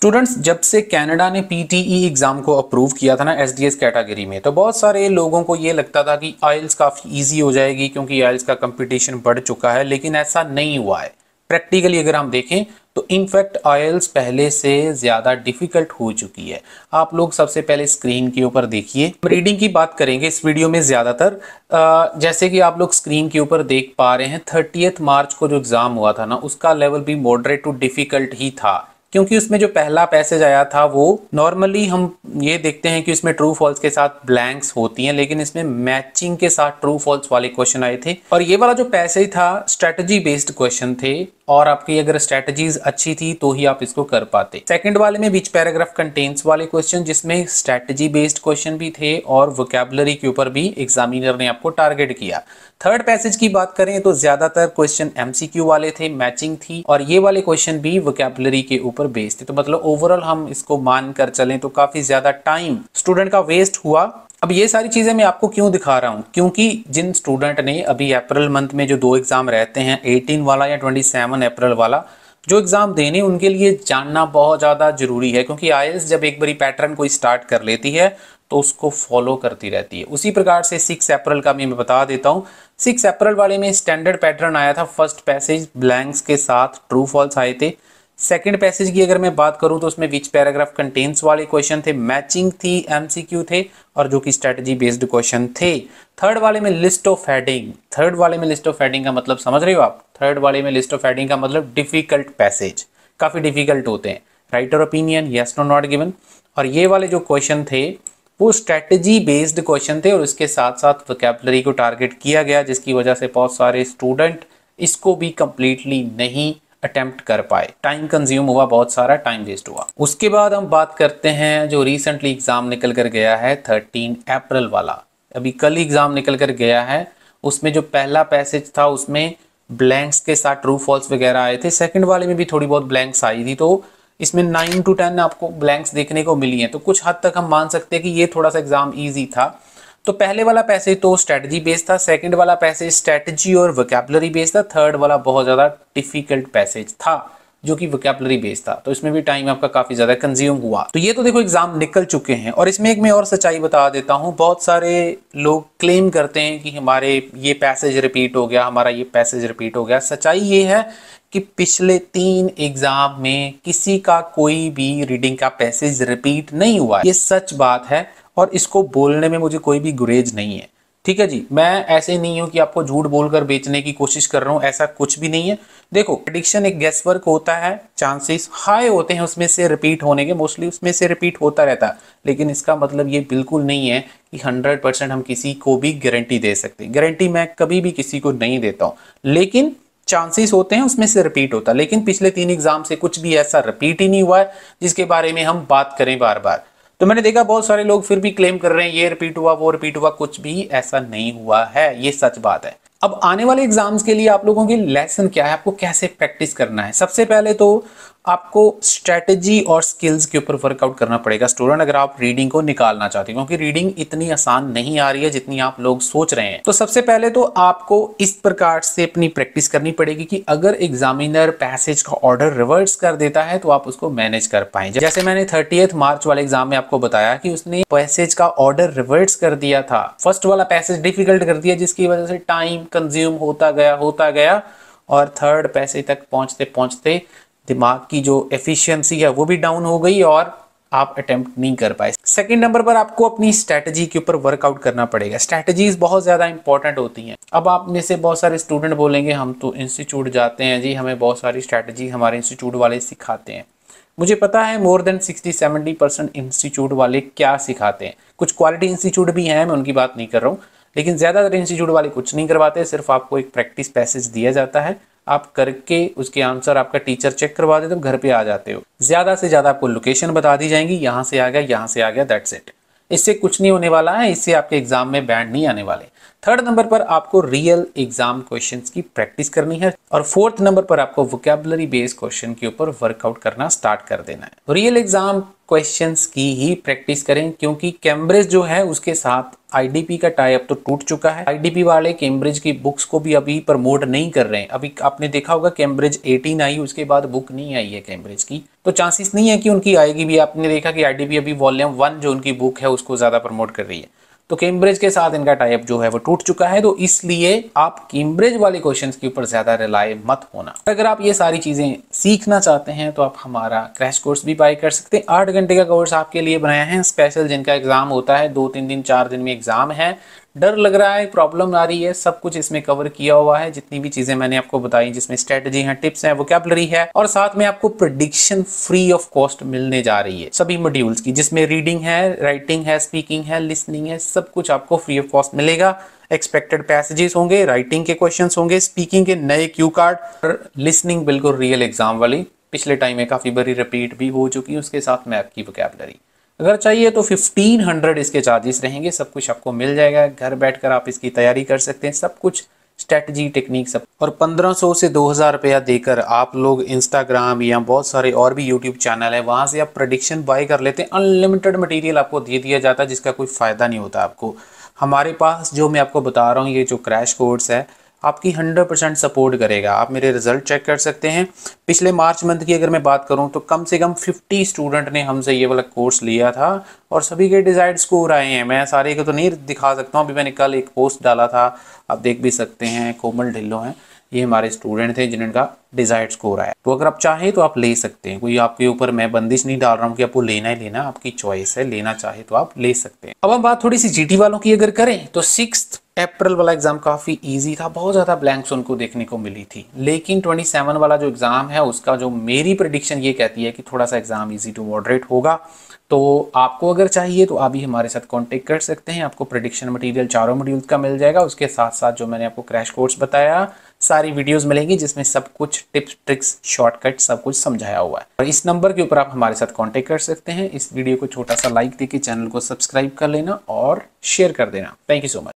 students जब से Canada ने पीटीई e एग्ज़ाम को अप्रूव किया था ना एसडीएस कैटेगरी में तो बहुत सारे लोगों को ये लगता था कि आयल्स काफ़ी ईजी हो जाएगी क्योंकि आयल्स का कंपटीशन बढ़ चुका है लेकिन ऐसा नहीं हुआ है प्रैक्टिकली अगर हम देखें तो इनफैक्ट आयल्स पहले से ज़्यादा डिफ़िकल्ट हो चुकी है आप लोग सबसे पहले स्क्रीन के ऊपर देखिए रीडिंग की बात करेंगे इस वीडियो में ज़्यादातर जैसे कि आप लोग स्क्रीन के ऊपर देख पा रहे हैं थर्टीथ मार्च को जो एग्ज़ाम हुआ था ना उसका लेवल भी मॉडरेट टू डिफ़िकल्ट ही था क्योंकि उसमें जो पहला पैसेज आया था वो नॉर्मली हम ये देखते हैं कि इसमें ट्रू फॉल्स के साथ ब्लैंक्स होती हैं लेकिन इसमें मैचिंग के साथ ट्रू फॉल्स वाले क्वेश्चन आए थे और ये वाला जो पैसेज था स्ट्रेटजी बेस्ड क्वेश्चन थे और आपकी अगर स्ट्रेटजीज अच्छी थी तो ही आप इसको कर पाते सेकंड वाले में बीच पैराग्राफ कंटेंट्स वाले क्वेश्चन जिसमें स्ट्रेटजी बेस्ड क्वेश्चन भी थे और वोकेबलरी के ऊपर भी एग्जामिनर ने आपको टारगेट किया थर्ड पैसेज की बात करें तो ज्यादातर क्वेश्चन एमसीक्यू वाले थे मैचिंग थी और ये वाले क्वेश्चन भी वोकेबलरी के ऊपर बेस्ड थे तो मतलब ओवरऑल हम इसको मान कर चलें तो काफी ज्यादा टाइम स्टूडेंट का वेस्ट हुआ अब ये सारी चीज़ें मैं आपको क्यों दिखा रहा हूँ क्योंकि जिन स्टूडेंट ने अभी अप्रैल मंथ में जो दो एग्ज़ाम रहते हैं एटीन वाला या 27 अप्रैल वाला जो एग्ज़ाम देने उनके लिए जानना बहुत ज़्यादा ज़रूरी है क्योंकि आई जब एक बारी पैटर्न कोई स्टार्ट कर लेती है तो उसको फॉलो करती रहती है उसी प्रकार से सिक्स अप्रैल का भी मैं बता देता हूँ सिक्स अप्रैल वाले में स्टैंडर्ड पैटर्न आया था फर्स्ट पैसेज ब्लैंक्स के साथ ट्रू फॉल्स आए थे सेकेंड पैसेज की अगर मैं बात करूं तो उसमें विच पैराग्राफ कंटेंट्स वाले क्वेश्चन थे मैचिंग थी एमसीक्यू थे और जो कि स्ट्रेटजी बेस्ड क्वेश्चन थे थर्ड वाले में लिस्ट ऑफ हेडिंग थर्ड वाले में लिस्ट ऑफ हेडिंग का मतलब समझ रहे हो आप थर्ड वाले में लिस्ट ऑफ हेडिंग का मतलब डिफिकल्ट पैसेज काफ़ी डिफिकल्ट होते हैं writer opinion yes no not given और ये वाले जो क्वेश्चन थे वो स्ट्रेटजी बेस्ड क्वेश्चन थे और इसके साथ साथ वोकेबलरी को टारगेट किया गया जिसकी वजह से बहुत सारे स्टूडेंट इसको भी कम्प्लीटली नहीं अटेम्प्ट कर पाए टाइम कंज्यूम हुआ बहुत सारा टाइम वेस्ट हुआ उसके बाद हम बात करते हैं जो रिसेंटली एग्ज़ाम निकल कर गया है थर्टीन अप्रैल वाला अभी कल एग्ज़ाम निकल कर गया है उसमें जो पहला पैसेज था उसमें ब्लैंक्स के साथ ट्रू फॉल्स वगैरह आए थे सेकंड वाले में भी थोड़ी बहुत ब्लैंक्स आई थी तो इसमें नाइन टू टेन आपको ब्लैंक्स देखने को मिली हैं तो कुछ हद तक हम मान सकते हैं कि ये थोड़ा सा एग्जाम ईजी था तो पहले वाला पैसेज तो स्ट्रेटजी बेस्ड था सेकंड वाला पैसेज स्ट्रेटजी और वोकेबलरी बेस्ड था थर्ड वाला बहुत ज़्यादा डिफिकल्ट पैसेज था जो कि वोकेबलरी बेस्ड था तो इसमें भी टाइम आपका काफ़ी ज़्यादा कंज्यूम हुआ तो ये तो देखो एग्जाम निकल चुके हैं और इसमें एक मैं और सच्चाई बता देता हूँ बहुत सारे लोग क्लेम करते हैं कि हमारे ये पैसेज रिपीट हो गया हमारा ये पैसेज रिपीट हो गया सच्चाई ये है कि पिछले तीन एग्ज़ाम में किसी का कोई भी रीडिंग का पैसेज रिपीट नहीं हुआ ये सच बात है और इसको बोलने में मुझे कोई भी गुरेज नहीं है ठीक है जी मैं ऐसे नहीं हूं कि आपको झूठ बोलकर बेचने की कोशिश कर रहा हूं ऐसा कुछ भी नहीं है देखो प्रडिक्शन एक गैस वर्क होता है चांसेस हाई होते हैं उसमें से रिपीट होने के मोस्टली उसमें से रिपीट होता रहता है लेकिन इसका मतलब ये बिल्कुल नहीं है कि 100 परसेंट हम किसी को भी गारंटी दे सकते गारंटी मैं कभी भी किसी को नहीं देता हूँ लेकिन चांसेस होते हैं उसमें से रिपीट होता है लेकिन पिछले तीन एग्जाम से कुछ भी ऐसा रिपीट ही नहीं हुआ है जिसके बारे में हम बात करें बार बार तो मैंने देखा बहुत सारे लोग फिर भी क्लेम कर रहे हैं ये रिपीट हुआ वो रिपीट हुआ कुछ भी ऐसा नहीं हुआ है ये सच बात है अब आने वाले एग्जाम्स के लिए आप लोगों की लेसन क्या है आपको कैसे प्रैक्टिस करना है सबसे पहले तो आपको स्ट्रेटजी और स्किल्स के ऊपर वर्कआउट करना पड़ेगा स्टूडेंट अगर आप रीडिंग को निकालना चाहते हैं क्योंकि रीडिंग इतनी आसान नहीं आ रही है जितनी आप लोग सोच रहे हैं तो सबसे पहले तो आपको इस प्रकार से अपनी प्रैक्टिस करनी पड़ेगी कि अगर एग्जामिनर पैसेज का ऑर्डर रिवर्स कर देता है तो आप उसको मैनेज कर पाए जैसे मैंने थर्टी मार्च वाले एग्जाम में आपको बताया कि उसने पैसेज का ऑर्डर रिवर्स कर दिया था फर्स्ट वाला पैसेज डिफिकल्ट कर दिया जिसकी वजह से टाइम कंज्यूम होता गया होता गया और थर्ड पैसे तक पहुंचते पहुंचते दिमाग की जो एफिशिएंसी है वो भी डाउन हो गई और आप अटेम्प्ट नहीं कर पाए सेकंड नंबर पर आपको अपनी स्ट्रैटेजी के ऊपर वर्कआउट करना पड़ेगा स्ट्रैटेजीज बहुत ज़्यादा इंपॉर्टेंट होती हैं अब आप में से बहुत सारे स्टूडेंट बोलेंगे हम तो इंस्टीट्यूट जाते हैं जी हमें बहुत सारी स्ट्रैटेजी हमारे इंस्टीट्यूट वाले सिखाते हैं मुझे पता है more than sixty seventy percent institute वाले क्या सिखाते हैं कुछ क्वालिटी इंस्टीट्यूट भी हैं मैं उनकी बात नहीं कर रहा हूँ लेकिन ज़्यादातर इंस्टीट्यूट वाले कुछ नहीं करवाते सिर्फ आपको एक प्रैक्टिस पैसेज दिया जाता है आप करके उसके आंसर आपका टीचर चेक करवा देते हो घर पे आ जाते हो ज़्यादा से ज़्यादा आपको लोकेशन बता दी जाएंगी यहाँ से आ गया यहाँ से आ गया दैट्स इट इससे कुछ नहीं होने वाला है इससे आपके एग्जाम में बैंड नहीं आने वाले थर्ड नंबर पर आपको रियल एग्जाम क्वेश्चंस की प्रैक्टिस करनी है और फोर्थ नंबर पर आपको वोकेबलरी बेस्ड क्वेश्चन के ऊपर वर्कआउट करना स्टार्ट कर देना है रियल एग्जाम क्वेश्चंस की ही प्रैक्टिस करें क्योंकि कैम्ब्रिज जो है उसके साथ आईडीपी का टाई अप तो टूट चुका है आईडीपी वाले कैम्ब्रिज की बुक्स को भी अभी प्रमोट नहीं कर रहे हैं अभी आपने देखा होगा कैम्ब्रिज 18 आई उसके बाद बुक नहीं आई है कैम्ब्रिज की तो चांसेस नहीं है कि उनकी आएगी भी आपने देखा कि आईडीपी अभी वॉल्यूम वन जो उनकी बुक है उसको ज़्यादा प्रमोट कर रही है तो कैम्ब्रिज के साथ इनका टाइप जो है वो टूट चुका है तो इसलिए आप कैम्ब्रिज वाले क्वेश्चंस के ऊपर ज़्यादा रिलाय मत होना अगर आप ये सारी चीज़ें सीखना चाहते हैं तो आप हमारा क्रैश कोर्स भी बाय कर सकते हैं आठ घंटे का कोर्स आपके लिए बनाया है स्पेशल जिनका एग्ज़ाम होता है दो तीन दिन चार दिन में एग्ज़ाम है डर लग रहा है प्रॉब्लम आ रही है सब कुछ इसमें कवर किया हुआ है जितनी भी चीजें मैंने आपको बताई जिसमें स्ट्रेटेजी है टिप्स है वोकेबलरी है और साथ में आपको प्रडिक्शन फ्री ऑफ कॉस्ट मिलने जा रही है सभी मॉड्यूल्स की जिसमें रीडिंग है राइटिंग है स्पीकिंग है लिसनिंग है सब कुछ आपको फ्री ऑफ कॉस्ट मिलेगा एक्सपेक्टेड पैसेजेस होंगे राइटिंग के क्वेश्चंस होंगे स्पीकिंग के नए क्यू कार्ड और लिसनिंग बिल्कुल रियल एग्जाम वाली पिछले टाइम में काफ़ी बड़ी रिपीट भी हो चुकी है उसके साथ मैप की वोकेबलरी अगर चाहिए तो 1500 इसके चार्जेस रहेंगे सब कुछ आपको मिल जाएगा घर बैठकर आप इसकी तैयारी कर सकते हैं सब कुछ स्ट्रेटजी टेक्निक सब और 1500 से 2000 रुपया देकर आप लोग इंस्टाग्राम या बहुत सारे और भी यूट्यूब चैनल है वहाँ से आप प्रडिक्शन बाय कर लेते हैं अनलिमिटेड मटीरियल आपको दे दिया जाता है जिसका कोई फ़ायदा नहीं होता आपको हमारे पास जो मैं आपको बता रहा हूँ ये जो क्रैश कोर्स है आपकी 100 परसेंट सपोर्ट करेगा आप मेरे रिजल्ट चेक कर सकते हैं पिछले मार्च मंथ की अगर मैं बात करूं तो कम से कम 50 स्टूडेंट ने हमसे ये वाला कोर्स लिया था और सभी के डिज़ायर्ड स्कोर आए हैं मैं सारे को तो नहीं दिखा सकता हूं अभी मैंने कल एक पोस्ट डाला था आप देख भी सकते हैं कोमल ढिल्लो हैं ये हमारे स्टूडेंट थे जिनका डिज़ायर्ड स्कोर आया तो अगर आप चाहें तो आप ले सकते हैं कोई आपके ऊपर मैं बंदिश नहीं डाल रहा हूँ कि आपको लेना ही लेना आपकी चॉइस है लेना चाहे तो आप ले सकते हैं अब हम बात थोड़ी सी जीटी वालों की अगर करें तो सिक्स अप्रैल वाला एग्जाम काफ़ी इजी था बहुत ज़्यादा ब्लैंक्स उनको देखने को मिली थी लेकिन 27 वाला जो एग्ज़ाम है उसका जो मेरी प्रडिक्शन ये कहती है कि थोड़ा सा एग्ज़ाम इजी टू मॉडरेट होगा तो आपको अगर चाहिए तो आप ही हमारे साथ कांटेक्ट कर सकते हैं आपको प्रडिक्शन मटेरियल चारों मॉड्यूल का मिल जाएगा उसके साथ साथ जो मैंने आपको क्रैश कोर्स बताया सारी वीडियोस मिलेंगी जिसमें सब कुछ टिप्स ट्रिक्स शॉर्टकट सब कुछ समझाया हुआ है और इस नंबर के ऊपर आप हमारे साथ कांटेक्ट कर सकते हैं इस वीडियो को छोटा सा लाइक देके चैनल को सब्सक्राइब कर लेना और शेयर कर देना थैंक यू सो मच